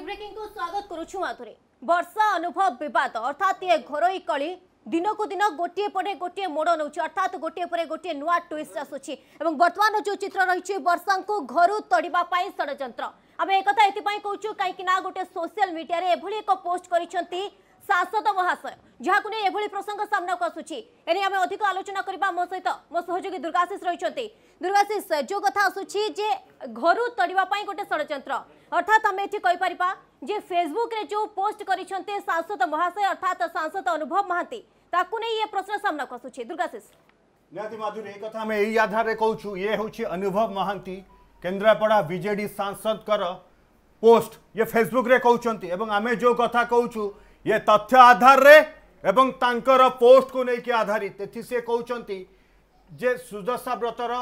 Big બ્રેકિંગકુ સ્વાગત કરુછુ આધરે ବର୍ଷା ଅନୁଭବ ବିବାଦ ଅର୍ଥାତ୍ ଏ ଘରୋଇ କଳି ଦିନକୁ ଦିନ ଗୋଟିଏ ପରେ ଗୋଟିଏ ମୋଡ଼ ନେଉଛି ଅର୍ଥାତ୍ ଗୋଟିଏ ପରେ ଗୋଟିଏ ନୂଆ ଟୁଇଷ୍ଟ ଆସୁଛି ଏବଂ ବର୍ତ୍ତମାନର ଯେଉଁ ଚିତ୍ର ରହିଛି ବର୍ଷାଙ୍କୁ ଘରୁ ତଡ଼ିବା ପାଇଁ ଷଡ଼ଯନ୍ତ୍ର ଆମେ ଏକଥା ଏଥିପାଇଁ କହୁଛୁ କାହିଁକି ନା ଗୋଟେ ସୋସିଆଲ ମିଡିଆରେ ଏଭଳି ଏକ ପୋଷ୍ଟ କରିଛନ୍ତି ସାଂସଦ ମହାଶୟ ଯାହାକୁ ନେଇ ଏଭଳି ପ୍ରସଙ୍ଗ ସାମ୍ନାକୁ ଆସୁଛି ଏନେଇ ଆମେ ଅଧିକ ଆଲୋଚନା କରିବା ମୋ ସହିତ ମୋ ସହଯୋଗୀ ଦୁର୍ଗାଶିଷ ରହିଛନ୍ତି ଦୁର୍ଗାଶିଷ ଯେଉଁ କଥା ଆସୁଛି ଯେ ଘରୁ ତଡ଼ିବା ପାଇଁ ଗୋଟେ ଷଡ଼ଯନ୍ତ୍ର अर्थात आम ये जे फेसबुक रे जो पोस्ट कर सांसद महाशय अर्थात सांसद अनुभव महांति नहीं ये प्रश्न सामना को आसूँ दुर्गाशीष माधुरी एक कथा यही आधार कौच ये हूँ अनुभव महांति केन्द्रापड़ा विजे सांसद पोस्ट ये फेसबुक रे कहते आम जो कथा कहूँ ये तथ्य आधार रे एवं पोस्ट को लेकिन आधारित एथि से कहते जे सुदशा व्रतर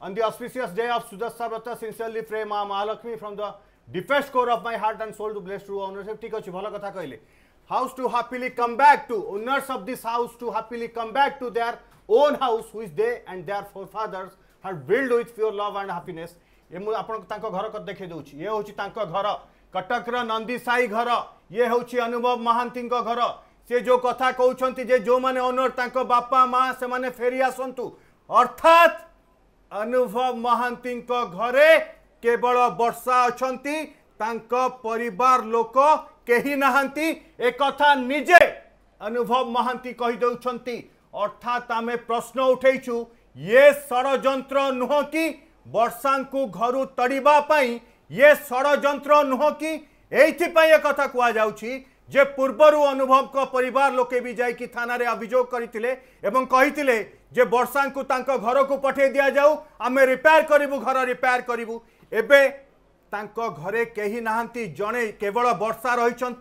On the auspicious day of Sudasa Vrata, sincerely pray Ma Mahalakshmi from the deepest core of my heart and soul to bless true ownership. ठीक अछि भल कथा कहले house to happily come back to owners of this house to happily come back to their own house which they and their forefathers have build with pure love and happiness ये मु आपण तांको घर देखे दउछि ये होछि तांको घर कटक रो नंदी साई घर ये होछि अनुभव महांती को घर से जो कथा कहउछंती जे जो माने ओनर तांको बापा मां से माने फेरी आसंतु अर्थात ଅନୁଭବ ମହାନ୍ତିଙ୍କ ଘରେ କେବଳ ବର୍ଷା ଅଛନ୍ତି ତାଙ୍କ ପରିବାର ଲୋକ କେହି ନାହାନ୍ତି ଏକଥା ନିଜେ ଅନୁଭବ ମହାନ୍ତି କହିଦେଉଛନ୍ତି ଅର୍ଥାତ୍ ଆମେ ପ୍ରଶ୍ନ ଉଠେଇଛୁ ଇଏ ଷଡ଼ଯନ୍ତ୍ର ନୁହଁ କି ବର୍ଷାଙ୍କୁ ଘରୁ ତଡ଼ିବା ପାଇଁ ଇଏ ଷଡ଼ଯନ୍ତ୍ର ନୁହଁ କି ଏଇଥିପାଇଁ ଏକଥା କୁହାଯାଉଛି যে পূর্বরু অনুভবক পরিবার লোকে বি যাই থানার অভিযোগ করে এবং কে যে বর্ষাঙ্কু তাঙ্ক ঘরকু পঠাই দিয়া যাও আমি রিপেয়ার করিবু ঘর রিপেয়ার করিবু এবে তাঙ্ক ঘরে কেহি নাহান্তি জনে কেবল বর্ষা রয়েছেন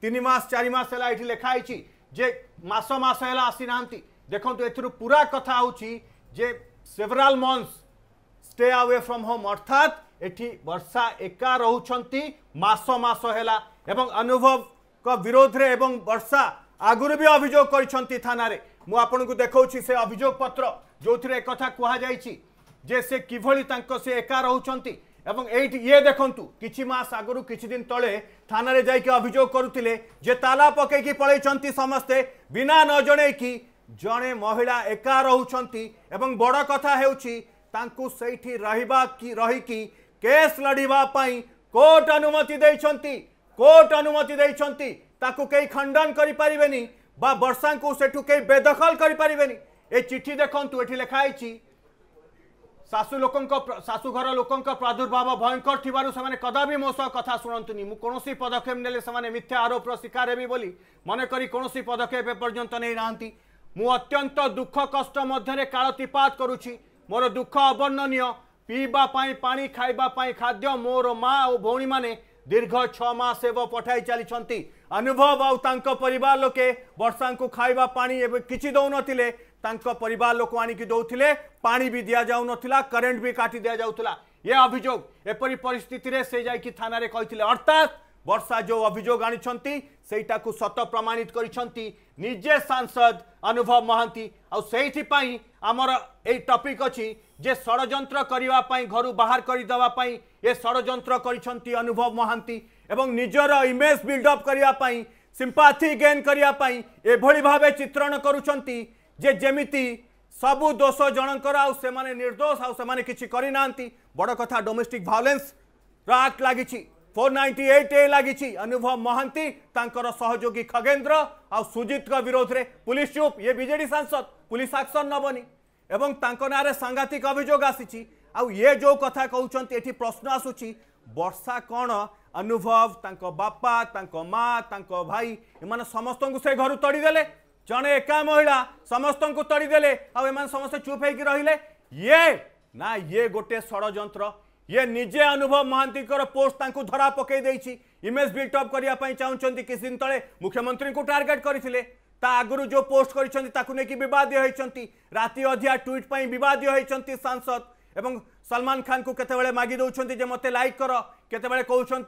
তিন মাস চারি মাস হল এটি লেখা হয়েছি যে মাস মাস হল আসি নাহান্তি দেখুন এর পুরা কথা হচ্ছে যে several months stay away from home অর্থাৎ এটি বর্ষা একা রুচার মাস মাস হল এবং অনুভব ବିରୋଧରେ ଏବଂ ବର୍ଷା ଆଗରୁ ବି ଅଭିଯୋଗ କରିଛନ୍ତି ଥାନାରେ ମୁଁ ଆପଣଙ୍କୁ ଦେଖାଉଛି ସେ ଅଭିଯୋଗ ପତ୍ର ଯେଉଁଥିରେ ଏକଥା କୁହାଯାଇଛି ଯେ ସେ କିଭଳି ତାଙ୍କ ସେ ଏକା ରହୁଛନ୍ତି এবং এইটি ইয়ে দেখন্তু কিছু মাস আগর কিছুদিন তলে থানার যাইকি অভিযোগ করুলে যে তালা পকাইকি পলাইছন্তি সমস্তে বিনা ন জনাইকি জনে মহিলা একা রহুছন্তি এবং বড় কথা হেউছি তাঙ্কু সেইটি রহিবা কি রহিকি কেস লড়িবা পাই কোর্ট অনুমতি দেইছন্তি কোর্ট অনুমতি দিয়েছেন তাকে কেউ খণ্ডন করে পারে বা বর্ষা সেঠু কেউ বেদখল করে পারে এ চিঠি দেখুন এটি লেখা হয়েছি শাশু লোক শাশুঘর লোক প্রাদুর্ভাব ভয়ঙ্কর থার সে কদাবি মো সহ কথা শুণতুনি মু কোণী পদক্ষেপ নেলে সে মিথ্যা আরোপর শিকার হেবি বলে মনে করি কোণী পদক্ষেপ এপর্যন্ত নেই না মু অত্যন্ত দুঃখ কষ্ট মধ্যে কালতিপাত করুছি মোর দুঃখ অবর্ণনীয় পিবা পাই পানি খাইবা পাই খাদ্য মোর মা ও ভৌণী মানে ଦୀର୍ଘ ଛଅ ମାସ ହେବ ପଠାଇ ଚାଲିଛନ୍ତି ଅନୁଭବ ଆଉ ତାଙ୍କ ପରିବାର ଲୋକେ ବର୍ଷାଙ୍କୁ ଖାଇବା ପାଣି ଏବେ କିଛି ଦେଉନଥିଲେ ତାଙ୍କ ପରିବାର ଲୋକ ଆଣିକି ଦେଉଥିଲେ ପାଣି ବି ଦିଆଯାଉନଥିଲା କରେଣ୍ଟ ବି କାଟି ଦିଆଯାଉଥିଲା ଏ ଅଭିଯୋଗ ଏପରି ପରିସ୍ଥିତିରେ ସେ ଯାଇକି ଥାନାରେ କହିଥିଲେ ଅର୍ଥାତ୍ ବର୍ଷା ଯେଉଁ ଅଭିଯୋଗ ଆଣିଛନ୍ତି ସେଇଟାକୁ ସତ ପ୍ରମାଣିତ କରିଛନ୍ତି ନିଜେ ସାଂସଦ ଅନୁଭବ ମହାନ୍ତି ଆଉ ସେଇଥିପାଇଁ ଆମର ଏଇ ଟପିକ୍ ଅଛି ଯେ ଷଡ଼ଯନ୍ତ୍ର କରିବା ପାଇଁ ଘରୁ ବାହାର କରିଦେବା ପାଇଁ ଏ ଷଡ଼ଯନ୍ତ୍ର କରିଛନ୍ତି ଅନୁଭବ ମହାନ୍ତି ଏବଂ ନିଜର ଇମେଜ୍ ବିଲ୍ଡଅପ୍ କରିବା ପାଇଁ ସିମ୍ପାଥି ଗେନ୍ କରିବା ପାଇଁ ଏଭଳି ଭାବେ ଚିତ୍ରଣ କରୁଛନ୍ତି ଯେ ଯେମିତି ସବୁ ଦୋଷ ଜଣଙ୍କର ଆଉ ସେମାନେ ନିର୍ଦ୍ଦୋଷ ଆଉ ସେମାନେ କିଛି କରିନାହାନ୍ତି ବଡ଼ କଥା ଡୋମେଷ୍ଟିକ୍ ଭାଓଲେନ୍ସର ଆକ୍ଟ ଲାଗିଛି ଫୋର୍ ନାଇଣ୍ଟି ଏଇଟ୍ ଏ ଲାଗିଛି ଅନୁଭବ ମହାନ୍ତି ତାଙ୍କର ସହଯୋଗୀ ଖଗେନ୍ଦ୍ର ଆଉ ସୁଜିତଙ୍କ ବିରୋଧରେ ପୁଲିସ ଚୁପ୍ ଇଏ ବିଜେଡି ସାଂସଦ ପୁଲିସ ଆକ୍ସନ୍ ନେବନି ଏବଂ ତାଙ୍କ ନାଁରେ ସାଂଘାତିକ ଅଭିଯୋଗ ଆସିଛି ଆଉ ଇଏ ଯେଉଁ କଥା କହୁଛନ୍ତି ଏଠି ପ୍ରଶ୍ନ ଆସୁଛି ବର୍ଷା କ'ଣ ଅନୁଭବ ତାଙ୍କ ବାପା ତାଙ୍କ ମା ତାଙ୍କ ଭାଇ ଏମାନେ ସମସ୍ତଙ୍କୁ ସେ ଘରୁ ତଡ଼ିଦେଲେ ଜଣେ ଏକା ମହିଳା ସମସ୍ତଙ୍କୁ ତଡ଼ିଦେଲେ ଆଉ ଏମାନେ ସମସ୍ତେ ଚୁପ୍ ହେଇକି ରହିଲେ ଇଏ ନା ଇଏ ଗୋଟିଏ ଷଡ଼ଯନ୍ତ୍ର ଇଏ ନିଜେ ଅନୁଭବ ମହାନ୍ତିଙ୍କର ପୋଷ୍ଟ ତାଙ୍କୁ ଧରା ପକାଇ ଦେଇଛି ଇମେଜ୍ ବିଲ୍ଟଅପ୍ କରିବା ପାଇଁ ଚାହୁଁଛନ୍ତି କିଛି ଦିନ ତଳେ ମୁଖ୍ୟମନ୍ତ୍ରୀଙ୍କୁ ଟାର୍ଗେଟ୍ କରିଥିଲେ ତା ଆଗରୁ ଯେଉଁ ପୋଷ୍ଟ କରିଛନ୍ତି ତାକୁ ନେଇକି ବିବାଦୀୟ ହୋଇଛନ୍ତି ରାତି ଅଧିଆ ଟ୍ୱିଟ୍ ପାଇଁ ବିବାଦୀୟ ହୋଇଛନ୍ତି ସାଂସଦ এবং সলমান খানু কেতবে মাগি দৌঁচ যে মতো লাইক কর কেতবে কৌন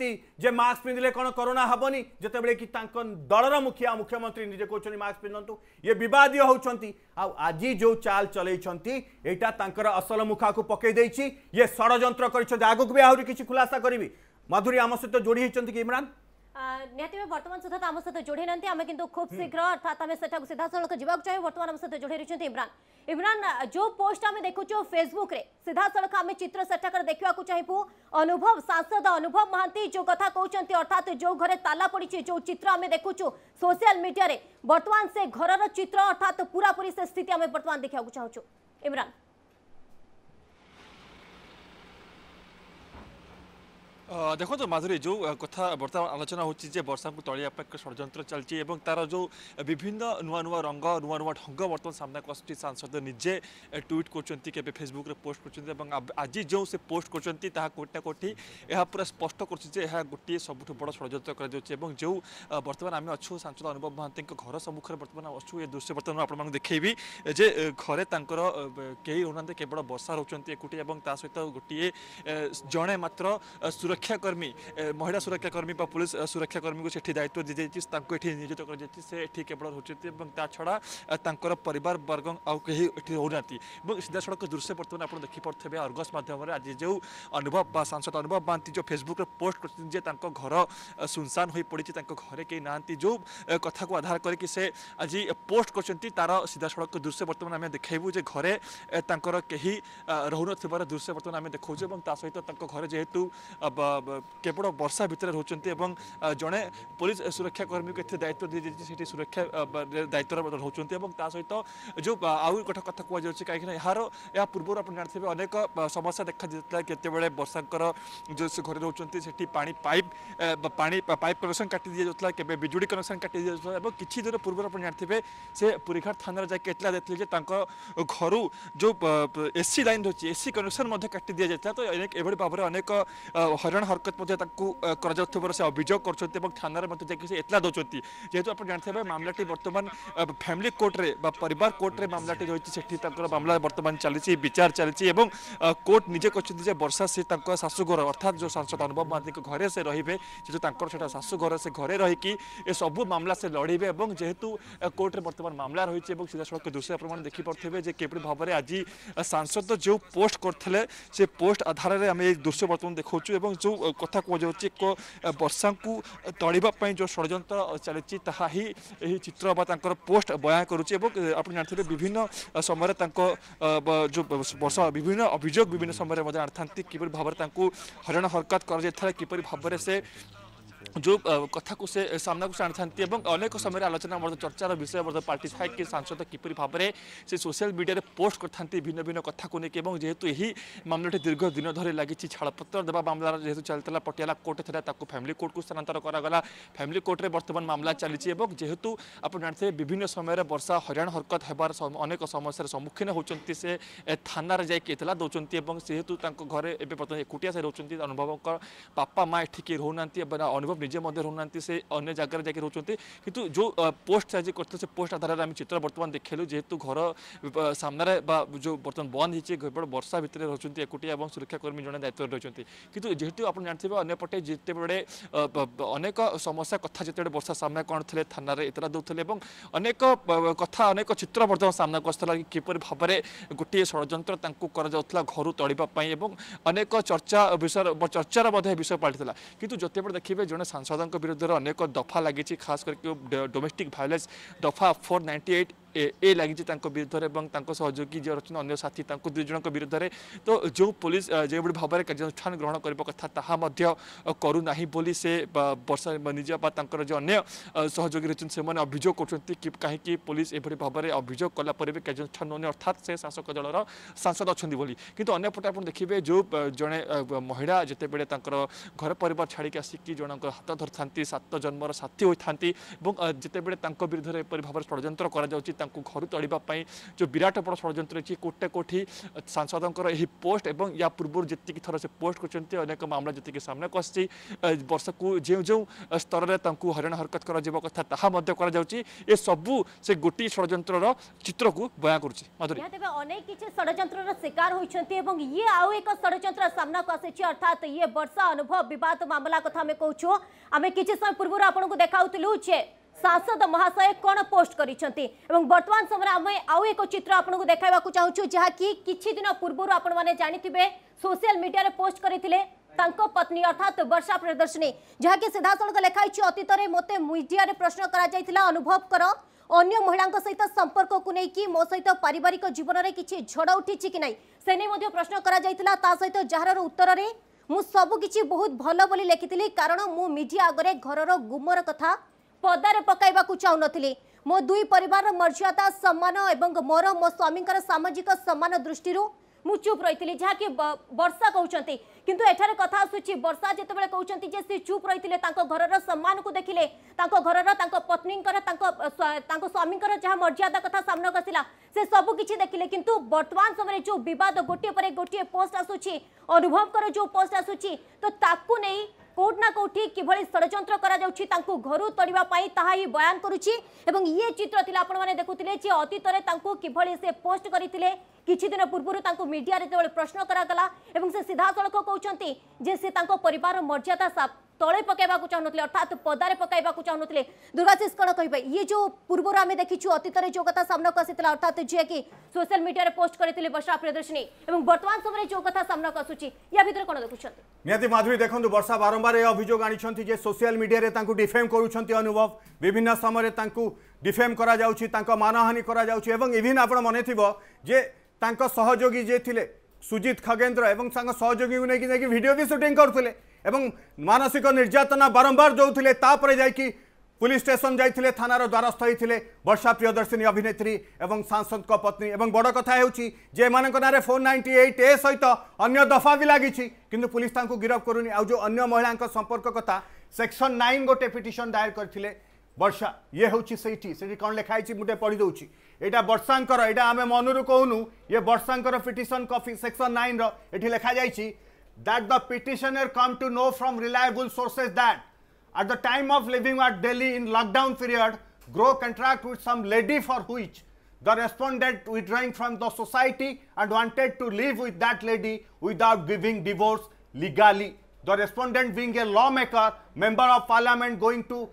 যে মাস্ক পিঁধলে কোণ করোনা হবনি যেতবে কি তাঁর দলর মুখিয়া মুখ্যমন্ত্রী নিজে কৌন মাস্ক পিঁধু ইয়ে বিবাদীয় হচ্ছেন আজি যে চাল চলাইছেন এইটা তাঁর আসল মুখাকে পকাই দিয়েছি ইয়ে ষড়যন্ত্র করেছেন আগুক বি আহরি কিছু খুলাসা করবি মাধুরী আমার সহ যোড়ি হয়েছেন কি ইমরান ନିହାତି ଭାବେ ବର୍ତ୍ତମାନ ସୁଦ୍ଧା ତ ଆମ ସହିତ ଯୋଡ଼ି ନାହାନ୍ତି ଆମେ କିନ୍ତୁ ଖୁବ୍ ଶୀଘ୍ର ଅର୍ଥାତ୍ ଆମେ ସେଠାକୁ ସିଧାସଳଖ ଯିବାକୁ ଚାହିଁବୁ ବର୍ତ୍ତମାନ ଆମ ସହିତ ଯୋଡ଼ି ରହିଛନ୍ତି ଇମ୍ରାନ ଇମ୍ରାନ ଯେଉଁ ପୋଷ୍ଟ ଆମେ ଦେଖୁଛୁ ଫେସବୁକ୍ରେ ସିଧାସଳଖ ଆମେ ଚିତ୍ର ସେଠାକାର ଦେଖିବାକୁ ଚାହିଁବୁ ଅନୁଭବ ସାଂସଦ ଅନୁଭବ ମହାନ୍ତି ଯେଉଁ କଥା କହୁଛନ୍ତି ଅର୍ଥାତ୍ ଯେଉଁ ଘରେ ତାଲା ପଡ଼ିଛି ଯେଉଁ ଚିତ୍ର ଆମେ ଦେଖୁଛୁ ସୋସିଆଲ ମିଡ଼ିଆରେ ବର୍ତ୍ତମାନ ସେ ଘରର ଚିତ୍ର ଅର୍ଥାତ୍ ପୁରାପୁରି ସେ ସ୍ଥିତି ଆମେ ବର୍ତ୍ତମାନ ଦେଖିବାକୁ ଚାହୁଁଛୁ ଇମ୍ରାନ ଦେଖନ୍ତୁ ମାଧୁରୀ ଯେଉଁ କଥା ବର୍ତ୍ତମାନ ଆଲୋଚନା ହେଉଛି ଯେ ବର୍ଷାଙ୍କୁ ତଳିବା ପାଇଁ ଷଡ଼ଯନ୍ତ୍ର ଚାଲିଛି ଏବଂ ତା'ର ଯେଉଁ ବିଭିନ୍ନ ନୂଆ ନୂଆ ରଙ୍ଗ ନୂଆ ନୂଆ ଢଙ୍ଗ ବର୍ତ୍ତମାନ ସାମ୍ନାକୁ ଆସୁଛି ସାଂସଦ ନିଜେ ଟ୍ୱିଟ୍ କରୁଛନ୍ତି କେବେ ଫେସବୁକ୍ରେ ପୋଷ୍ଟ କରୁଛନ୍ତି ଏବଂ ଆଜି ଯେଉଁ ସେ ପୋଷ୍ଟ କରୁଛନ୍ତି ତାହା କୋଟି ନା କୋଟି ଏହା ପୁରା ସ୍ପଷ୍ଟ କରୁଛି ଯେ ଏହା ଗୋଟିଏ ସବୁଠୁ ବଡ଼ ଷଡ଼ଯନ୍ତ୍ର କରାଯାଉଛି ଏବଂ ଯେଉଁ ବର୍ତ୍ତମାନ ଆମେ ଅଛୁ ସାଂସଦ ଅନୁଭବ ମହାନ୍ତିଙ୍କ ଘର ସମ୍ମୁଖରେ ବର୍ତ୍ତମାନ ଅଛୁ ଏ ଦୃଶ୍ୟ ବର୍ତ୍ତମାନ ଆପଣମାନଙ୍କୁ ଦେଖେଇବି ଯେ ଘରେ ତାଙ୍କର କେହି ହେଉନାହାନ୍ତି କେବଳ ବର୍ଷା ରହୁଛନ୍ତି ଏକୁଟି ଏବଂ ତା ସହିତ ଗୋଟିଏ ଜଣେ ମାତ୍ର ସୁରକ୍ଷା ସୁରକ୍ଷାକର୍ମୀ ମହିଳା ସୁରକ୍ଷାକର୍ମୀ ବା ପୁଲିସ୍ ସୁରକ୍ଷାକର୍ମୀଙ୍କୁ ସେଠି ଦାୟିତ୍ୱ ଦିଆଯାଇଛି ତାଙ୍କୁ ଏଠି ନିୟୋଜିତ କରାଯାଇଛି ସେ ଏଠି କେବଳ ରହୁଛନ୍ତି ଏବଂ ତା ଛଡ଼ା ତାଙ୍କର ପରିବାର ବର୍ଗ ଆଉ କେହି ଏଠି ରହୁନାହାନ୍ତି ଏବଂ ସିଧାସଳଖ ଦୃଶ୍ୟ ବର୍ତ୍ତମାନ ଆପଣ ଦେଖିପାରୁଥିବେ ଅର୍ଗସ୍ ମାଧ୍ୟମରେ ଆଜି ଯେଉଁ ଅନୁଭବ ବା ସାଂସଦ ଅନୁଭବ ମହାନ୍ତି ଯେଉଁ ଫେସବୁକ୍ରେ ପୋଷ୍ଟ କରିଛନ୍ତି ଯେ ତାଙ୍କ ଘର ସୁନସାନ ହୋଇପଡ଼ିଛି ତାଙ୍କ ଘରେ କେହି ନାହାନ୍ତି ଯେଉଁ କଥାକୁ ଆଧାର କରିକି ସେ ଆଜି ପୋଷ୍ଟ କରିଛନ୍ତି ତାର ସିଧାସଳଖ ଦୃଶ୍ୟ ବର୍ତ୍ତମାନ ଆମେ ଦେଖାଇବୁ ଯେ ଘରେ ତାଙ୍କର କେହି ରହୁନଥିବାର ଦୃଶ୍ୟ ବର୍ତ୍ତମାନ ଆମେ ଦେଖାଉଛୁ ଏବଂ ତା ସହିତ ତାଙ୍କ ଘରେ ଯେହେତୁ କେବଳ ବର୍ଷା ଭିତରେ ରହୁଛନ୍ତି ଏବଂ ଜଣେ ପୋଲିସ ସୁରକ୍ଷାକର୍ମୀକୁ ଏଥିରେ ଦାୟିତ୍ୱ ଦିଆଯାଇଛି ସେଠି ସୁରକ୍ଷା ଦାୟିତ୍ୱରେ ରହୁଛନ୍ତି ଏବଂ ତା ସହିତ ଯେଉଁ ଆଉ ଗୋଟେ କଥା କୁହାଯାଉଛି କାହିଁକିନା ଏହାର ଏହା ପୂର୍ବରୁ ଆପଣ ଜାଣିଥିବେ ଅନେକ ସମସ୍ୟା ଦେଖାଯାଇଥିଲା କେତେବେଳେ ବର୍ଷାଙ୍କର ଯେଉଁ ଘରେ ରହୁଛନ୍ତି ସେଠି ପାଣି ପାଇପ୍ ପାଣି ପାଇପ୍ କନେକ୍ସନ୍ କାଟି ଦିଆଯାଉଥିଲା କେବେ ବିଜୁଳି କନେକ୍ସନ୍ କାଟି ଦିଆଯାଉଥିଲା ଏବଂ କିଛି ଦିନ ପୂର୍ବରୁ ଆପଣ ଜାଣିଥିବେ ସେ ପୁରୀଘାଟ ଥାନାରେ ଯାଇକି ଏତଲା ଦେଇଥିଲେ ଯେ ତାଙ୍କ ଘରୁ ଯେଉଁ ଏସି ଲାଇନ୍ ରହିଛି ଏସି କନେକ୍ସନ୍ ମଧ୍ୟ କାଟି ଦିଆଯାଇଥିଲା ତ ଏଭଳି ଭାବରେ ଅନେକ ହଇରାଣ ଅକାରଣ ହରକତ ମଧ୍ୟ ତାଙ୍କୁ କରାଯାଉଥିବାର ସେ ଅଭିଯୋଗ କରୁଛନ୍ତି ଏବଂ ଥାନାରେ ମଧ୍ୟ ଯାଇକି ସେ ଏତଲା ଦେଉଛନ୍ତି ଯେହେତୁ ଆପଣ ଜାଣିଥିବେ ମାମଲାଟି ବର୍ତ୍ତମାନ ଫ୍ୟାମିଲି କୋର୍ଟରେ ବା ପରିବାର କୋର୍ଟରେ ମାମଲାଟି ରହିଛି ସେଠି ତାଙ୍କର ମାମଲା ବର୍ତ୍ତମାନ ଚାଲିଛି ବିଚାର ଚାଲିଛି ଏବଂ କୋର୍ଟ ନିଜେ କହିଛନ୍ତି ଯେ ବର୍ଷା ସେ ତାଙ୍କ ଶାଶୁଘର ଅର୍ଥାତ୍ ଯେଉଁ ସାଂସଦ ଅନୁଭବ ମହାନ୍ତିଙ୍କ ଘରେ ସେ ରହିବେ ଯେହେତୁ ତାଙ୍କର ସେଟା ଶାଶୁଘର ସେ ଘରେ ରହିକି ଏସବୁ ମାମଲା ସେ ଲଢ଼ିବେ ଏବଂ ଯେହେତୁ କୋର୍ଟରେ ବର୍ତ୍ତମାନ ମାମଲା ରହିଛି ଏବଂ ସିଧାସଳଖ ଦୃଶ୍ୟ ଆପଣମାନେ ଦେଖିପାରୁଥିବେ ଯେ କିଭଳି ଭାବରେ ଆଜି ସାଂସଦ ଯେଉଁ ପୋଷ୍ଟ କରିଥିଲେ ସେ ପୋଷ୍ଟ ଆଧାରରେ ଆମେ ଏଇ ଦୃଶ୍ୟ ବର୍ତ୍ତମାନ ଦେଖାଉଛୁ ଏବଂ ଯେଉଁ କଥା କୁହାଯାଉଛି ଏକ ବର୍ଷାଙ୍କୁ ତଳିବା ପାଇଁ ଯେଉଁ ଷଡ଼ଯନ୍ତ୍ର ଚାଲିଛି ତାହା ହିଁ ଏହି ଚିତ୍ର ବା ତାଙ୍କର ପୋଷ୍ଟ ବୟାନ କରୁଛି ଏବଂ ଆପଣ ଜାଣିଥିବେ ବିଭିନ୍ନ ସମୟରେ ତାଙ୍କ ଯେଉଁ ବର୍ଷା ବିଭିନ୍ନ ଅଭିଯୋଗ ବିଭିନ୍ନ ସମୟରେ ମଧ୍ୟ ଆଣିଥାନ୍ତି କିପରି ଭାବରେ ତାଙ୍କୁ ହଇରାଣ ହରକତ କରାଯାଇଥିଲା କିପରି ଭାବରେ ସେ जो कथा को से सामना को आनी अनेक समय आलोचना चर्चार विषय पार्टी थाए कि सांसद किपर भाव में से सोशल मीडिया पोस्ट करते भिन्न भिन्न कथ को लेकिन और जेहेतु यही मामलाटे दीर्घ दिन धरे लगी छाड़पत्र देवा मामला जेहतु चलता पटियाला कोर्ट थे फैमिली कोर्ट को स्थानांतर कराला फैमिली में बर्तमान मामला चली जेहतु आप जानते हैं विभिन्न समय वर्षा हरियाण हरकत होबार अनेक समस्या सम्मुखीन होती से थाना जाकि इतला दौरान जेहतु घर एवं बर्तमान एकुटिया से रोच अनुभव बापा माँ रो रोना अनुभव নিজে মধ্যে রহুনাহান্তি সে অন্য জায়গায় যাই রহুচন্তি কিন্তু যে পোস্ট আজ করতে সে পোস্ট আধারে আমি চিত্র বর্তমান দেখলু যেহেতু ঘর সামনে বা যে বর্তমান বন্ধ হয়েছে কেবল বর্ষা ভিতরে রয়েছেন একুটিয়া এবং সুরক্ষাকর্মী জন দায়িত্বরে রয়েছেন কিন্তু যেহেতু আপনার জানিবে অন্যপটে যেতবে অনেক সমস্যা কথা যেতবে বর্ষা সামনে কোণ লে থানার এতলা দেলে এবং অনেক কথা অনেক চিত্র বর্তমান সামনাকু আসুলা কিপর ভাবে গোটিয়ে ষড়যন্ত্র তাঁকু করা যাওয়া ঘর তড়া এবং অনেক চর্চা বিষয় চর্চার মধ্যে বিষয় পাল্টি কিন্তু যেতবে দেখবে জন ସାଂସଦଙ୍କ ବିରୁଦ୍ଧରେ ଅନେକ ଦଫା ଲାଗିଛି ଖାସ୍ କରିକି ଡୋମେଷ୍ଟିକ୍ ଭାୟୋଲେନ୍ସ ଦଫା ଫୋର୍ ନାଇଣ୍ଟି ଏଇଟ୍ ଏ ଲାଗିଛି ତାଙ୍କ ବିରୁଦ୍ଧରେ ଏବଂ ତାଙ୍କ ସହଯୋଗୀ ଯିଏ ଅଛନ୍ତି ଅନ୍ୟ ସାଥୀ ତାଙ୍କୁ ଦୁଇ ଜଣଙ୍କ ବିରୁଦ୍ଧରେ ତ ଯେଉଁ ପୋଲିସ ଯେଉଁଭଳି ଭାବରେ କାର୍ଯ୍ୟାନୁଷ୍ଠାନ ଗ୍ରହଣ କରିବା କଥା ତାହା ମଧ୍ୟ କରୁନାହିଁ ବୋଲି ସେ ବର୍ଷା ନିଜ ବା ତାଙ୍କର ଯେ ଅନ୍ୟ ସହଯୋଗୀ ରହିଛନ୍ତି ସେମାନେ ଅଭିଯୋଗ କରୁଛନ୍ତି କି କାହିଁକି ପୋଲିସ ଏଭଳି ଭାବରେ ଅଭିଯୋଗ କଲା ପରେ ବି କାର୍ଯ୍ୟାନୁଷ୍ଠାନ ନେଉନି ଅର୍ଥାତ୍ ସେ ଶାସକ ଦଳର ସାଂସଦ ଅଛନ୍ତି ବୋଲି କିନ୍ତୁ ଅନ୍ୟପଟେ ଆପଣ ଦେଖିବେ ଯେଉଁ ଜଣେ ମହିଳା ଯେତେବେଳେ ତାଙ୍କର ଘର ପରିବାର ଛାଡ଼ିକି ଆସିକି ଜଣଙ୍କ ହାତ ଧରିଥାନ୍ତି ସାତ ଜନ୍ମର ସାଥୀ ହୋଇଥାନ୍ତି ଏବଂ ଯେତେବେଳେ ତାଙ୍କ ବିରୁଦ୍ଧରେ ଏପରି ଭାବରେ ଷଡ଼ଯନ୍ତ୍ର କରାଯାଉଛି घर तोलवाई जो विराट बड़ षड्र कोटे कोटी सांसद पोस्ट और या पूर्व जी थर से पोस्ट करते मामला जीत सामना को आर्ष को जो जो स्तर में हरण हरकत करता सबू से गोटी षड्र चित्र को बयां कर शिकार होती एक षड्र सामना को आर्थात ये वर्षा अनुभव बद मामला कथा आम कि समय पूर्व आपको देखा સાંસદ મહાશય કોણ પોસ્ટ કરી બર્તમાન સમયે આમે આઉ એક ચિત્ર આપણને દેખાવા ચાહું જ્યાં કિછ દિન પૂર્વર આપણને જાણીથે સોશિયાલ મીડિયા પોસ્ટ કરી ତାଙ୍କ ପତ୍ନୀ ଅର୍ଥାତ୍ ବର୍ଷା ପ୍ରିୟଦର୍ଶିନୀ ଯାହାକି ସିଧାସଳଖ ଲେଖାଇଛି ଅତୀତରେ ମୋତେ ମିଡିଆରେ ପ୍ରଶ୍ନ କରାଯାଇଥିଲା ଅନୁଭବ କର ଅନ୍ୟ ମହିଳାଙ୍କ ସହିତ ସମ୍ପର୍କକୁ ନେଇକି ମୋ ସହିତ ପାରିବାରିକ ଜୀବନରେ କିଛି ଝଡ଼ ଉଠିଛି କି ନାହିଁ ସେ ନେଇ ମଧ୍ୟ ପ୍ରଶ୍ନ କରାଯାଇଥିଲା ତା ସହିତ ଯାହାର ଉତ୍ତରରେ ମୁଁ ସବୁକିଛି ବହୁତ ଭଲ ବୋଲି ଲେଖିଥିଲି କାରଣ ମୁଁ ମିଡିଆ ଆଗରେ ଘରର ଗୁମର କଥା পদাৰে পকাইবাକୁ চাওন তলি ম দুয়ো পৰিৱাৰৰ মর্যাদা সম্মান আৰু মৰম স্বামীৰ সামাজিক সম্মান দৃষ্টিৰ মুচুপ ৰৈছিলি যা কি বর্ষা কওচন্তি কিন্তু এঠাৰ কথা সূচি বর্ষা যেতিয়া কওচন্তি যে সি চুপ ৰৈছিলি তাৰক ঘৰৰ সম্মানক দেখিলে তাৰক ঘৰৰ তাৰক পত্নীৰ তাৰক স্বামীৰ যা মর্যাদা কথা সামন গাসিলা সে সকলো কিচি দেখিলে কিন্তু বৰ্তমান সময়ৰ যে বিবাদ গটি ওপৰে গটি পোষ্ট আছে সূচি অনুভৱ কৰা যে পোষ্ট আছে সূচি তো তাকু নেহি কোটি না কোটি কিভাবে ষড়যন্ত্র করা যাচ্ছে তাঁকু ঘরু তোড়া তাহা হি বয়ান করুছি এবং ইয়ে চিত্র লা আপনার দেখুলে যে অতীতরে তাঁকু কিভাবে সে পোস্ট করে কিছুদিন পূর্বর তাঁকু মিডিয়ারে যেভাবে প্রশ্ন করা গলা এবং সে সিধাসলখ কৌঁচ যে সে তাঁর পরিবার মর্যাদা तले पकड़ चाहून अर्थात पदार पकड़ चाहून दुर्गाशीष कौन कह ये जो पूर्व आम देखी अतीत जो कथा सामना को आसी अर्थात जी कि सोशल मीडिया पोस्ट करते वर्षा प्रियदर्शिनी बर्तमान समय जो कथा को आसूची या भितर कौन देखुं निहती माधुरी देखो वर्षा बारंबार यह अभोग आनी सोशियाल मीडिया डिफेम करुँच अनुभव विभिन्न समय डिफेम करहानि करविन आप मन थे सहयोगी जे थे सुजित खगेन्द्र और सहयोगी को लेकिन भिड भी सुटिंग करुले এবং মানসিক নির্যাতনা বারম্বার দেউলে তাপরে যাই পুলিশ স্টেশন যাই থানার দ্বারস্থ হয়েছে বর্ষা প্রিয়দর্শিনী অভিনেত্রী এবং সাংসদ পত্নী এবং বড় কথা হচ্ছে যে এমন নাঁরে ফোর নাইনটি এইট এ সহ অন্য দফা বি লাগিছি কিন্তু পুলিশ তাঁর গিরফ করুনি আউ অন্য মহিলা সম্পর্ক কথা সেকশন নাইন গোটে পিটিশন দায়ের করে বর্ষা ইয়ে হচ্ছে সেইটি সেটি কম লেখা হয়েছে মুটে পড়ি দেছি এটা বর্ষাঙ্কর এটা আমি মনুর কৌনু ইয়ে বর্ষাঙ্কর petition copy section nine eighty লেখা যাই that the petitioner come to know from reliable sources that at the time of living at Delhi in lockdown period, Grow contract with some lady for which the respondent withdrawing from the society and wanted to live with that lady without giving divorce legally. The respondent being a lawmaker, member of parliament going to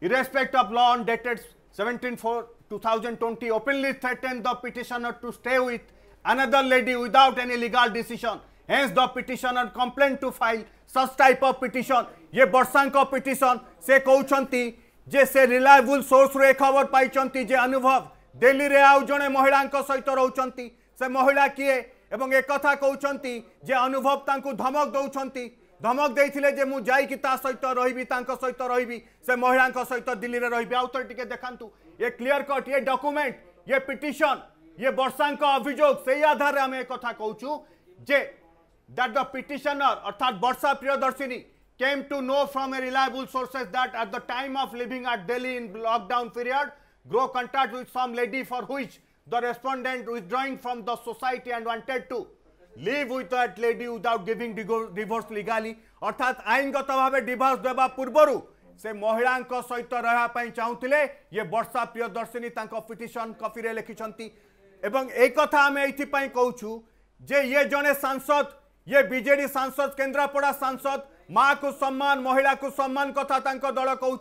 irrespective of law on dated 17 4 2020 openly threatened the petitioner to stay with another lady without any legal decision. Hence the petition and complain to file such type of petition ये वर्षा पिटन से कहते से रिलायबुल source रु खबर पाई जे अनुभव दिल्ली में आज जड़े महिला सहित रोचान से महिला किए एवं एक कहते जे अनुभव धमक दौंती धमक दे मुझे सहित रही सहित रही से महिला सहित दिल्ली में रही आउ थे टी देखा ये क्लीयर कट ये डकुमेंट ये पिटन ये वर्षा अभोग से आधार में आम एक कथा जे that the petitioner, Arthat Barsa Priyadarshini, came to know from reliable sources that at the time of living at Delhi in lockdown period, grow contact with some lady for which the respondent withdrawing from the society and wanted to live with that lady without giving divorce legally. অর্থাৎ আইনগত ভাবে divorce দেওয়া পূর্বরু সে মহিলাঙ্ক সহিত রহা পাই চাহুলে ইয়ে বর্ষা প্রিয়দর্শিনী তাঙ্ক petition কপিরে লিখিছন্তি এবং এই কথা আমি এইথিপাই কৌছু যে ইয়ে জনে সাংসদ ये बीजेडी सांसद केन्द्रापड़ा सांसद माँ को सम्मान महिला को सम्मान कथा दल कहूँ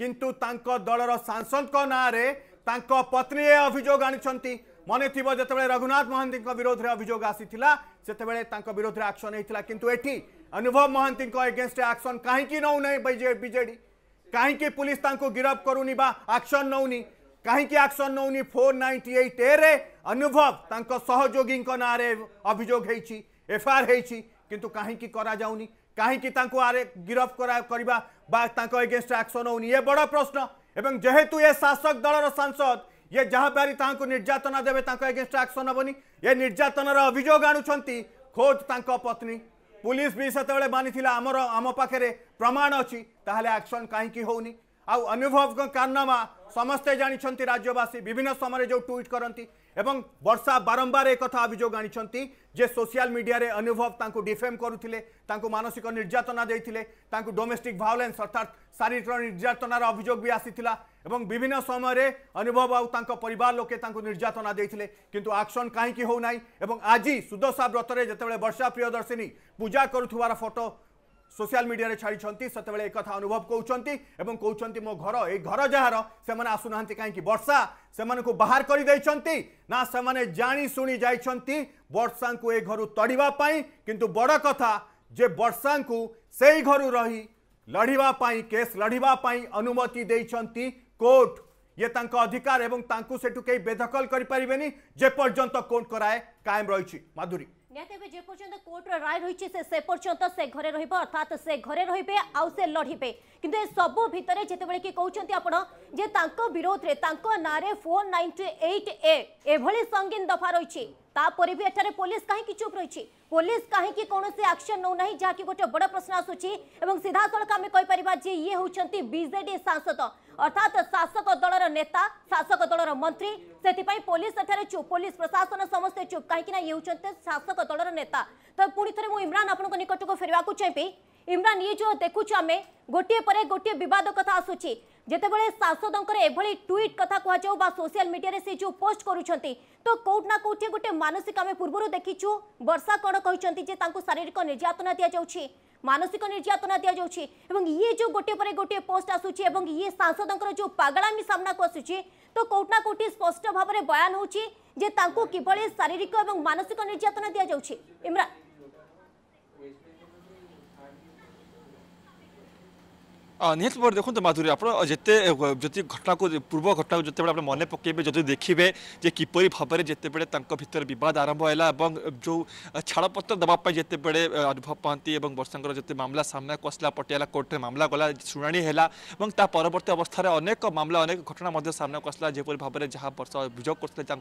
किंतु दलर सांसद ना पत्नी ए अभियोग आनी मन थी जिते रघुनाथ महांती विरोध में अभियोग आसीला से विरोध में आक्शन होता कितु ये अनुभव महांती एगेन्स्ट आक्शन कहीं नौना बीजेडी कहीं पुलिस गिरफ करूनी आक्शन नौनी कहीं आक्शन नौनी फोर नाइंटी एट ए अनुभव सहयोगी ना अभोग होती एफआईआर হয়েছি কিন্তু कहीं कहीं যাওনি কাহিকি তাঁকু আরে গিরফ করা করিবা বা তাঁক এগেনস্ট অ্যাকশন হউনি এ ये जहाँ पारि निर्यातना देवे एगेस्ट आक्शन हेनी ये निर्यातनार अभियोग आणुंट खोद पत्नी पुलिस भी से मानी आमर आम पाखे प्रमाण अच्छी ताहले आक्शन कहीं होनी आउ अनुभव कारनामा समस्ते जानते राज्यवासी विभिन्न समय जो ट्विट करती এবং বর্ষা বারম্বার এ কথা অভিযোগ আনিছন্তি যে সোশিয়াল মিডিয়ারে অনুভব তাঁকু ডিফেম করুলে তাঁকু মানসিক নির্যাতনা দিয়ে তাঁকু ডোমেস্টিক ভায়োলেন্স অর্থাৎ শারীরিক নির্যাতনার অভিযোগ বি আসিলা এবং বিভিন্ন সময়ে অনুভব আউ তাঁক পরিবার লোকে তাঁকু নির্যাতনা দিয়ে কিন্তু আকশন কাহি হো না এবং আজি সুদশা ব্রতরে যেতবে বর্ষা প্রিয়দর্শিনী পূজা করুবার ফটো সোশিয়াল মিডিয়ায় ছাড়ি সেতবে একথা অনুভব করছেন এবং কৌন মো ঘর এই ঘর যার সে আসু না কী বর্ষা সে বাহার করে দিয়েছেন না সে জাঁ শুনি যাই বর্ষা এ ঘর তড়া কিন্তু বড় কথা যে বর্ষা সেই ঘর রহি লড়া কেস লড়া অনুমতি দিয়েছেন কোর্ট ইয়ে তাঁর অধিকার এবং তাঁকু সেটু কে বেদখল করে পারে যেপর্যন্ত কোর্ট করায় কায়েম রয়েছে মাধুরী নেতেবে যে পর্যন্ত কোর্টর রায় রয়েছে সে সে পর্যন্ত সে ঘরে রহব অর্থাৎ সে ঘরে রহবে আউ সে লড়বে কিন্তু এসবু ভিতরে যেতবে কি কৌঁচ আপনার যে তাঁর বিরোধে তাঁর নাঁরে ফোর নাইনটি এইট এ এভাবে সঙ্গীন দফা রয়েছে তাপরে বি এখানে পুলিশ কী চুপ রয়েছে পুলিশ কাহি কৌশি আকশন নেউ না যা কি গোটে বড় প্রশ্ন আসুচি এবং সিধাসলখ আমি কইপার যে ইয়ে হচ্ছেন বিজেডি সাংসদ अर्थात शासक दलर नेता शासक दल मंत्री से पुलिस चुप पुलिस प्रशासन समस्ते चुप कहीं ये होते शासक दलर नेता तो पुणी थे मुझे इमरान निकट को फेरवाक चाहिए इमरान ये जो देखुचु आम गोटे गोटे बद कथा आसूँ যেতবে সাংসদঙ্কর এভাবে ট্যুইট কথা কুহযাও বা সোশিয়াল মিডিয়ায় সে যে পোস্ট করছেন তো কোটি না কোটি গোটে মানসিক আমি পূর্বর দেখিছু বর্ষা কণ কিন্তু যে তাঁর শারীরিক নির্যাতনা দিয়া যাচ্ছে মানসিক নির্যাতনা দিয়া যাচ্ছে এবং ইয়ে যে গোটে পরে গোটে পোস্ট আসুচি এবং ইয়ে সাংসদঙ্কর যে পাগলামি সামনাকু আসুচি তো কোটি না কোটি স্পষ্ট ভাবে বয়ান হচ্ছে যে তাঁকু কিভাবে শারীরিক এবং মানসিক নির্যাতনা দিয়া ইমরান নিহতি ভাবে দেখুন মাধুরী আপনার যেতে যদি ঘটনা পূর্ব ঘটনা যেতবে আপনার মনে পকাইবে যদি দেখবে যে কিপর ভাবে যেতবে তাঁর ভিতরে বিবাদ আরম্ভ হল এবং যে ছাড়পত্র দেওয়া যেতবে অনুভব পাঁতি এবং বর্ষাঙ্কর যেতে মামলা সামনাকে আসলা পটিয়ালা কোর্টে মামলা গলা শুনানি হল এবং তা পরবর্তী অবস্থায় অনেক মামলা অনেক ঘটনা মধ্যে সামনাকে আসলা যেপর ভাবে যা বর্ষ অভিযোগ করলে তা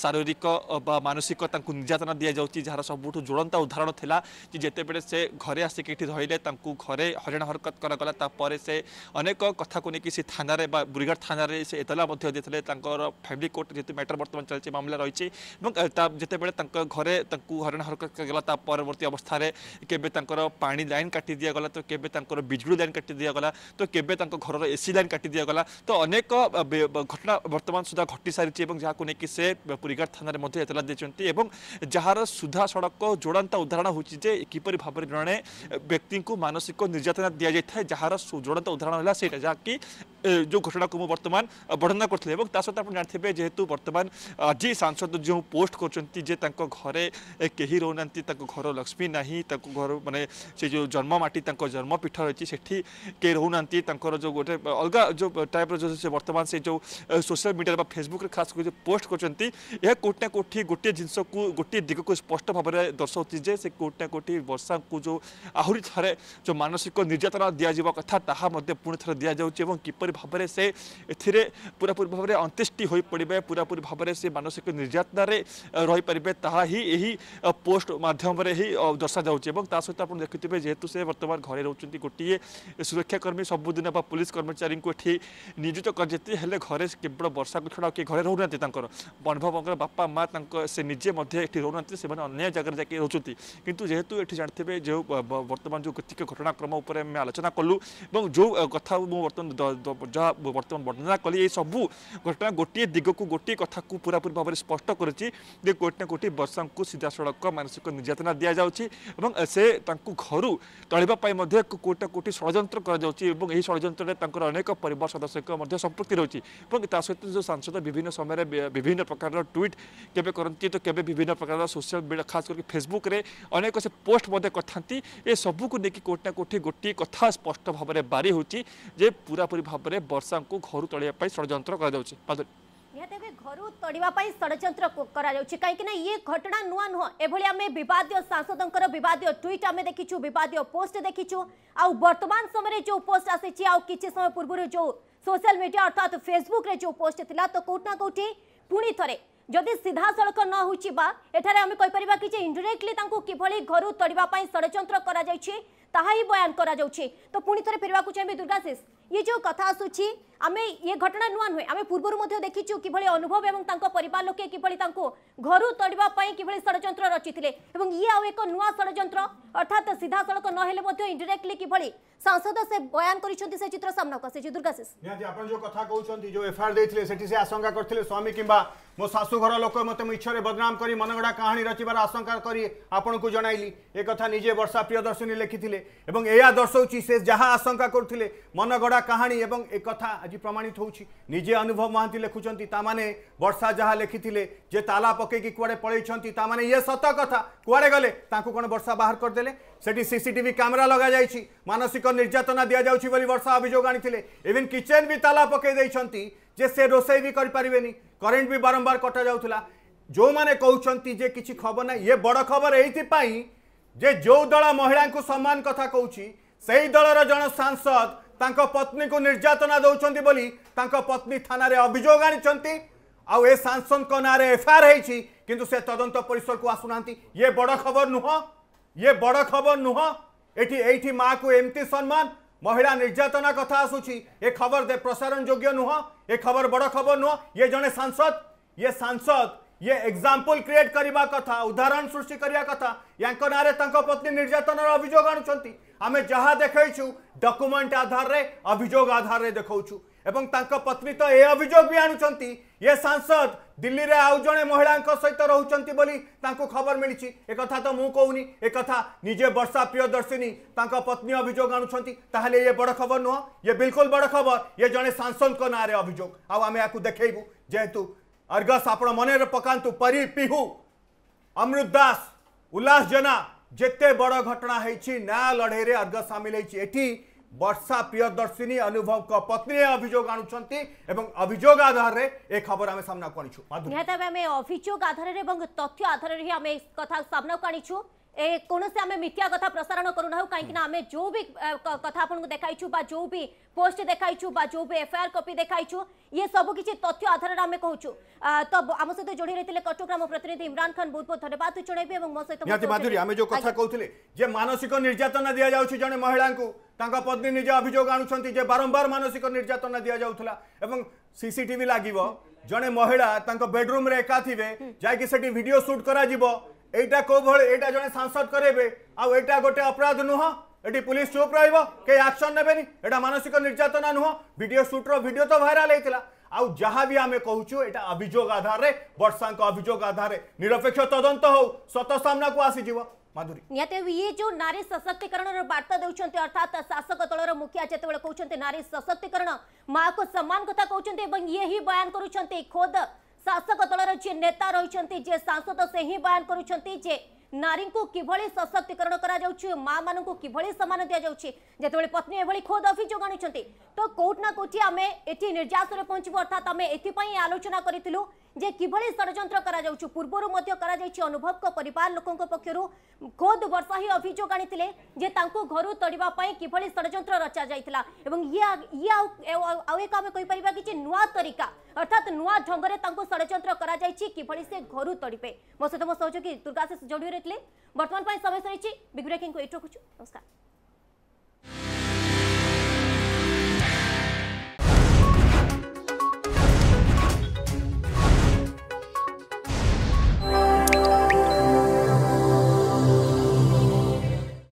শারীরিক বা মানসিক তা নির্যাতনা দিয়ে যাচ্ছে যার সবুঠু জ্বলন্ত উদাহরণ লা যে যেতবে সে ঘরে আসি এটি ধরলে তা ঘরে হরিণ হরকত করা গলা তা ପରେ ସେ ଅନେକ କଥାକୁ ନେଇକି ସେ ଥାନାରେ ବା ବୁରିଘାଟ ଥାନାରେ ସେ ଏତଲା ମଧ୍ୟ ଦେଇଥିଲେ ତାଙ୍କର ଫ୍ୟାମିଲି କୋର୍ଟ ଯେହେତୁ ମ୍ୟାଟର ବର୍ତ୍ତମାନ ଚାଲିଛି ମାମଲା ରହିଛି ଏବଂ ତା ଯେତେବେଳେ ତାଙ୍କ ଘରେ ତାଙ୍କୁ ହରଣ ହରକତ କରାଗଲା ତା ପରବର୍ତ୍ତୀ ଅବସ୍ଥାରେ କେବେ ତାଙ୍କର ପାଣି ଲାଇନ୍ କାଟି ଦିଆଗଲା ତ କେବେ ତାଙ୍କର ବିଜୁଳି ଲାଇନ୍ କାଟି ଦିଆଗଲା ତ କେବେ ତାଙ୍କ ଘରର ଏସି ଲାଇନ୍ କାଟି ଦିଆଗଲା ତ ଅନେକ ଘଟଣା ବର୍ତ୍ତମାନ ସୁଦ୍ଧା ଘଟି ସାରିଛି ଏବଂ ଯାହାକୁ ନେଇକି ସେ ପୁରୀଘାଟ ଥାନାରେ ମଧ୍ୟ ଏତଲା ଦେଇଛନ୍ତି ଏବଂ ଯାହାର ସୁଧା ସଡ଼କ ଯୋଡ଼ାନ୍ତା ଉଦାହରଣ ହେଉଛି ଯେ କିପରି ଭାବରେ ଜଣେ ବ୍ୟକ୍ତିଙ୍କୁ ମାନସିକ ନିର୍ଯାତନା ଦିଆଯାଇଥାଏ ଯାହାର सुदृढ़ता उदाहरण है सीटा जहाँकि जो घटना को बर्तमान वर्णना करते सहित आप जानते हैं जेहेतु बर्तमान आज सांसद जो पोस्ट करे कहीं रोना घर लक्ष्मी ना घर मानने से जो जन्ममाटी जन्मपीठ रही से जो गोटे अलग जो टाइप जो बर्तमान से जो सोशल मीडिया फेसबुक खास कर पोस्ट करोटे ना कौटी गोटे जिनस को गोटे दिग को स्पष्ट भाव में दर्शाऊँच कौटना कौटी वर्षा को जो आहुरी थे जो मानसिक निर्यातना दिजा कथ ଶିକ୍ଷା ତାହା ମଧ୍ୟ ପୁଣି ଥରେ ଦିଆଯାଉଛି ଏବଂ କିପରି ଭାବରେ ସେ ଏଥିରେ ପୁରାପୁରି ଭାବରେ ଅନ୍ତ୍ୟେଷ୍ଟି ହୋଇପଡ଼ିବେ ପୁରାପୁରି ଭାବରେ ସେ ମାନସିକ ନିର୍ଯାତନାରେ ରହିପାରିବେ ତାହା ହିଁ ଏହି ପୋଷ୍ଟ ମାଧ୍ୟମରେ ହିଁ ଦର୍ଶାଯାଉଛି ଏବଂ ତା ସହିତ ଆପଣ ଦେଖିଥିବେ ଯେହେତୁ ସେ ବର୍ତ୍ତମାନ ଘରେ ରହୁଛନ୍ତି ଗୋଟିଏ ସୁରକ୍ଷାକର୍ମୀ ସବୁଦିନ ବା ପୁଲିସ୍ କର୍ମଚାରୀଙ୍କୁ ଏଠି ନିଯୁକ୍ତ କରିଯାଇଥିଲେ ହେଲେ ଘରେ କେବଳ ବର୍ଷାକୁ ଛଡ଼ା ଆଉ କିଏ ଘରେ ରହୁନାହାନ୍ତି ତାଙ୍କର ବନ୍ଧୁବାବଙ୍କର ବାପା ମା ତାଙ୍କ ସେ ନିଜେ ମଧ୍ୟ ଏଠି ରହୁନାହାନ୍ତି ସେମାନେ ଅନ୍ୟ ଜାଗାରେ ଯାଇକି ରହୁଛନ୍ତି କିନ୍ତୁ ଯେହେତୁ ଏଠି ଜାଣିଥିବେ ଯେଉଁ ବର୍ତ୍ତମାନ ଯେଉଁ କେତିକ ଘଟଣାକ୍ରମ ଉପରେ ଆମେ ଆଲୋଚନା କଲୁ এবং ଯେଉଁ କଥା ମୁଁ ବର୍ତ୍ତମାନ ଯାହା ବର୍ତ୍ତମାନ ବର୍ଣ୍ଣନା କଲି ଏସବୁ ଘଟଣା ଗୋଟିଏ ଦିଗକୁ ଗୋଟିଏ କଥାକୁ ପୁରାପୁରି ଭାବରେ ସ୍ପଷ୍ଟ କରିଛି ଯେ ଗୋଟିଏ ନା ଗୋଟିଏ ବର୍ଷାଙ୍କୁ ସିଧାସଳଖ ମାନସିକ ନିର୍ଯାତନା ଦିଆଯାଉଛି ଏବଂ ସେ ତାଙ୍କୁ ଘରୁ ତଳିବା ପାଇଁ ମଧ୍ୟ କୋଟି ନା କୋଟି ଷଡ଼ଯନ୍ତ୍ର କରାଯାଉଛି ଏବଂ ଏହି ଷଡ଼ଯନ୍ତ୍ରରେ ତାଙ୍କର ଅନେକ ପରିବାର ସଦସ୍ୟଙ୍କ ମଧ୍ୟ ସମ୍ପୃକ୍ତି ରହିଛି ଏବଂ ତା ସହିତ ଯେଉଁ ସାଂସଦ ବିଭିନ୍ନ ସମୟରେ ବିଭିନ୍ନ ପ୍ରକାରର ଟ୍ୱିଟ୍ କେବେ କରନ୍ତି ତ କେବେ ବିଭିନ୍ନ ପ୍ରକାରର ସୋସିଆଲ ମିଡ଼ିଆ ଖାସ୍ କରିକି ଫେସବୁକ୍ରେ ଅନେକ ସେ ପୋଷ୍ଟ ମଧ୍ୟ କରିଥାନ୍ତି ଏସବୁକୁ ନେଇକି କୋଟି ନା କୋଠି ଗୋଟିଏ କଥା ସ୍ପଷ୍ଟ ଭାବରେ ଭାବରେ ବାରି ହେଉଛି ଯେ ପୁରାପୁରି ଭାବରେ ବର୍ଷାଙ୍କୁ ଘରୁ ତଳିବା ପାଇଁ ଷଡ଼ଯନ୍ତ୍ର କରାଯାଉଛି ମାଧୁରୀ ନିହାତି ଏବେ ଘରୁ ତଡ଼ିବା ପାଇଁ ଷଡ଼ଯନ୍ତ୍ର କରାଯାଉଛି କାହିଁକି ନା ଇଏ ଘଟଣା ନୂଆ ନୁହଁ ଏଭଳି ଆମେ ବିବାଦୀୟ ସାଂସଦଙ୍କର ବିବାଦୀୟ ଟ୍ୱିଟ୍ ଆମେ ଦେଖିଛୁ ବିବାଦୀୟ ପୋଷ୍ଟ ଦେଖିଛୁ ଆଉ ବର୍ତ୍ତମାନ ସମୟରେ ଯେଉଁ ପୋଷ୍ଟ ଆସିଛି ଆଉ କିଛି ସମୟ ପୂର୍ବରୁ ଯେଉଁ ସୋସିଆଲ ମିଡ଼ିଆ ଅର୍ଥାତ ଫେସବୁକ୍ରେ ଯେଉଁ ପୋଷ୍ଟ ଥିଲା ତ କେଉଁଠି ନା କେଉଁଠି ପୁଣି ଥରେ ଯଦି ସିଧାସଳଖ ନ ହେଉଛି ବା ଏଠାରେ ଆମେ କହିପାରିବା କି ଯେ ଇଣ୍ଡିରେକ୍ଟଲି ତାଙ୍କୁ କିଭଳି ଘରୁ ତଡ଼ିବା ପାଇଁ ଷଡ଼ଯନ୍ତ୍ର କରାଯାଇଛି ତାହା ହିଁ ବୟାନ କରାଯାଉଛି ତ ପୁଣି ଥରେ ଫେରିବାକୁ ଚାହିଁବି ଦୁର୍ଗାଶିଷ ଇଏ ଯେଉଁ କଥା ଆସୁଛି আমি ইয়ে ঘটনা নূয়া নুহে আমি পূর্বর মধ্যে দেখিছু কিভাবে অনুভব এবং তাঙ্ক পরিবার লোকে কিভাবে তাঙ্ক ঘরু তড়িবা পাই কিভাবে ষড়যন্ত্র রচিলে এবং ইয়ে আউ এক নূয়া ষড়যন্ত্র অর্থাৎ সিধাসলখ নহলে মধ্যে ইনডাইরেক্টলি কিভাবে সাংসদ সে বয়ান করেছেন সে চিত্র সামনাক আসিছে দুর্গাশিষ নিহতি আপনার যে কথা কৌছেন যে এফআইআর দিয়েছিল সেটি সে আশঙ্কা করলে স্বামী কিংবা মো শাশুঘর লোক মতো মিছরে বদনাম করে মনগড়া কাহিনী রচিবার আশঙ্কা করে আপনার জনাইলি এ কথা নিজে বর্ষা প্রিয়দর্শিনী লেখিলে এবং এয়া দর্শাউছি সে যাহা আশঙ্কা করুলে মনগড়া কাহিনী এবং এ কথা आज प्रमाणित होजे अनुभव महांती लिखुं ताने वर्षा जहाँ लिखी जे ताला पकई कि पलैंता ये सत कथा कुआडे गले कौन वर्षा बाहर करदे से सीसीटी कैमेरा लग जा मानसिक निर्यातना दि जाऊँगी वर्षा अभोग आवन किचेन भी ताला पकई जे से रोसे भी करें करेन्ट भी बारंबार कटा जा जो मैंने कहते कि खबर ना ये बड़ खबर ये जो दल महिला सम्मान कथा कौच से ही दल सांसद पत्नी को निर्जातना दौंस बोली पत्नी थाना अभोग आंसद ना एफआईआर हो किंतु से तदंत परिसर को आसुना ये बड़ खबर नुह ये बड़ खबर नुह ये माँ को एमती सम्मान महिला निर्यातना कथ आसू ए खबर दे प्रसारण योग्य नुह ए खबर बड़ खबर नुह ये जड़े सांसद ये सांसद ये एग्जाम्पल क्रिएट करने कथा उदाहरण सृष्टि करने कथा या पत्नी निर्यातनार अभोग आणुंट ଆମେ ଯାହା ଦେଖାଇଛୁ ଡକୁମେଣ୍ଟ ଆଧାରରେ ଅଭିଯୋଗ ଆଧାରରେ ଦେଖାଉଛୁ ଏବଂ ତାଙ୍କ ପତ୍ନୀ ତ ଏ ଅଭିଯୋଗ ବି ଆଣୁଛନ୍ତି ଏ ସାଂସଦ ଦିଲ୍ଲୀରେ ଆଉ ଜଣେ ମହିଳାଙ୍କ ସହିତ ରହୁଛନ୍ତି ବୋଲି ତାଙ୍କୁ ଖବର ମିଳିଛି ଏକଥା ତ ମୁଁ କହୁନି ଏକଥା ନିଜେ ବର୍ଷା ପ୍ରିୟଦର୍ଶିନୀ ତାଙ୍କ ପତ୍ନୀ ଅଭିଯୋଗ ଆଣୁଛନ୍ତି ତାହେଲେ ଇଏ ବଡ଼ ଖବର ନୁହଁ ଇଏ ବିଲକୁଲ ବଡ଼ ଖବର ଇଏ ଜଣେ ସାଂସଦଙ୍କ ନାଁରେ ଅଭିଯୋଗ ଆଉ ଆମେ ୟାକୁ ଦେଖେଇବୁ ଯେହେତୁ ଅର୍ଗସ୍ ଆପଣ ମନେ ପକାନ୍ତୁ ପରି ପିହୁ ଅମୃତ ଦାସ ଉଲ୍ଲାସ ଜେନା ଯେତେ ବଡ଼ ଘଟଣା ହେଇଛି ନ୍ୟାୟ ଲଢ଼େଇରେ ଅର୍ଗ ସାମିଲ ହେଇଛି ଏଠି ବର୍ଷା ପ୍ରିୟଦର୍ଶିନୀ ଅନୁଭବଙ୍କ ପତ୍ନୀ ଅଭିଯୋଗ ଆଣୁଛନ୍ତି ଏବଂ ଅଭିଯୋଗ ଆଧାରରେ ଏ ଖବର ଆମେ ସାମ୍ନାକୁ ଆଣିଛୁ ନିହାତି ଭାବେ ଆମେ ଅଭିଯୋଗ ଆଧାରରେ ଏବଂ ତଥ୍ୟ ଆଧାରରେ ହିଁ ଆମେ କଥା ସାମ୍ନାକୁ ଆଣିଛୁ कौनसी मिथ्या कथ प्रसारण करना कहीं आम जो भी कथ देखाई जो भी पोस्ट देखाई जो भी एफआईआर कपी देखाई ये सब किसी तथ्य आधार में कह छु तो आम सहित जोड़ी रही थे कटक ग्राम प्रतिनिधि इमरान खान बहुत बहुत धन्यवाद जन कहते मानसिक निर्यातना दि जाऊँगी जन महिला पत्नी निजे अभियोग आज बारंबार मानसिक निर्यातना दि जाऊला सीसीटी लगे जड़े महिला बेडरूम्रे एका थे जैक सेट करा कर एटा जने सांसद करेबे आ एटा गोटे अपराध नुह एटी पुलिस चुप रहइबो के एक्शन नेबेनी एटा मानसिक মানসিক नुह वीडियो शूट रो वीडियो तो वायरल हेतिला आ जहाँ भी आम कहूँ एटा अभिजोग आधार रे वर्षा अभिजोग आधार रे निरपेक्ष तदंत हो सत सामना को आसी जीव ये जो नारी सशक्तिकरण वार्ता अर्थात शासक दल मुखिया जिते कहते नारी सशक्तिकरण माँ को सम्मान कथा कहते ये ही बयान करुंच खोद ଶାସକ ଦଳର ଯିଏ ନେତା ରହିଛନ୍ତି ଯିଏ ସାଂସଦ ସେ ହିଁ ବୟାନ କରୁଛନ୍ତି ଯେ নারীকে কিভাবে সশক্তিকরণ করা যাচ্ছে মা মানুষ কিভাবে সম্মান দিয়া যাচ্ছে যেতবে পত্নী এভাবে খোদ অভিযোগ আনুচার তো কোটি না কোটি আমি এটি নির্যাসরে পৌঁছবু অর্থাৎ আমি এথিপাই আলোচনা করেছিলু जे किभली षड़यंत्र कर पूर्वर मैं अनुभव पर लोकों पक्षर खोद वर्षा ही अभोग आनी घर तड़वाई कि षड़यंत्र रचा जाता है ये आम कहीपर कि नुआ तरीका अर्थात नुआ ढंग से षड़यंत्र कर घर तड़पे मो सहित मो सहयोगी दुर्गाशेष जोड़ी रही बर्तमान समय सही ब्रेकिंग को ये रखु नमस्कार